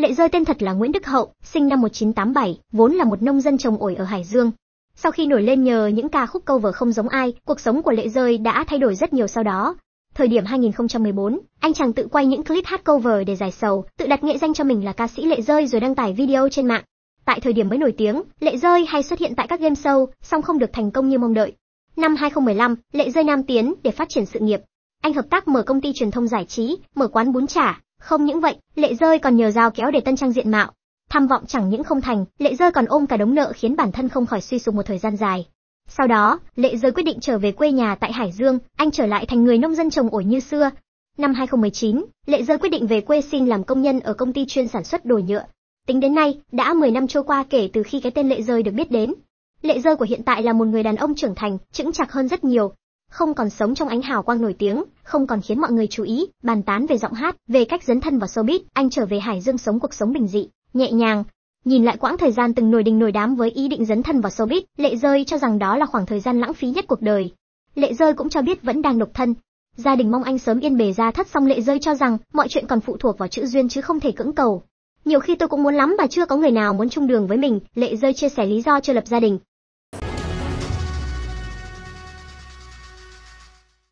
Lệ rơi tên thật là Nguyễn Đức Hậu, sinh năm 1987, vốn là một nông dân trồng ổi ở Hải Dương. Sau khi nổi lên nhờ những ca khúc câu cover không giống ai, cuộc sống của Lệ rơi đã thay đổi rất nhiều sau đó. Thời điểm 2014, anh chàng tự quay những clip hát cover để giải sầu, tự đặt nghệ danh cho mình là ca sĩ Lệ rơi rồi đăng tải video trên mạng. Tại thời điểm mới nổi tiếng, Lệ rơi hay xuất hiện tại các game show, song không được thành công như mong đợi. Năm 2015, Lệ rơi Nam tiến để phát triển sự nghiệp. Anh hợp tác mở công ty truyền thông giải trí, mở quán bún chả, không những vậy, lệ rơi còn nhờ dao kéo để tân trang diện mạo. Tham vọng chẳng những không thành, lệ rơi còn ôm cả đống nợ khiến bản thân không khỏi suy sụp một thời gian dài. Sau đó, lệ rơi quyết định trở về quê nhà tại Hải Dương, anh trở lại thành người nông dân trồng ổi như xưa. Năm 2019, lệ rơi quyết định về quê xin làm công nhân ở công ty chuyên sản xuất đồ nhựa. Tính đến nay, đã 10 năm trôi qua kể từ khi cái tên lệ rơi được biết đến. Lệ rơi của hiện tại là một người đàn ông trưởng thành, chững chạc hơn rất nhiều, không còn sống trong ánh hào quang nổi tiếng, không còn khiến mọi người chú ý, bàn tán về giọng hát, về cách dấn thân vào showbiz, anh trở về Hải Dương sống cuộc sống bình dị, nhẹ nhàng. Nhìn lại quãng thời gian từng nổi đình nổi đám với ý định dấn thân vào showbiz, Lệ Rơi cho rằng đó là khoảng thời gian lãng phí nhất cuộc đời. Lệ Rơi cũng cho biết vẫn đang độc thân. Gia đình mong anh sớm yên bề ra thất xong Lệ Rơi cho rằng mọi chuyện còn phụ thuộc vào chữ duyên chứ không thể cưỡng cầu. Nhiều khi tôi cũng muốn lắm mà chưa có người nào muốn chung đường với mình, Lệ Rơi chia sẻ lý do chưa lập gia đình,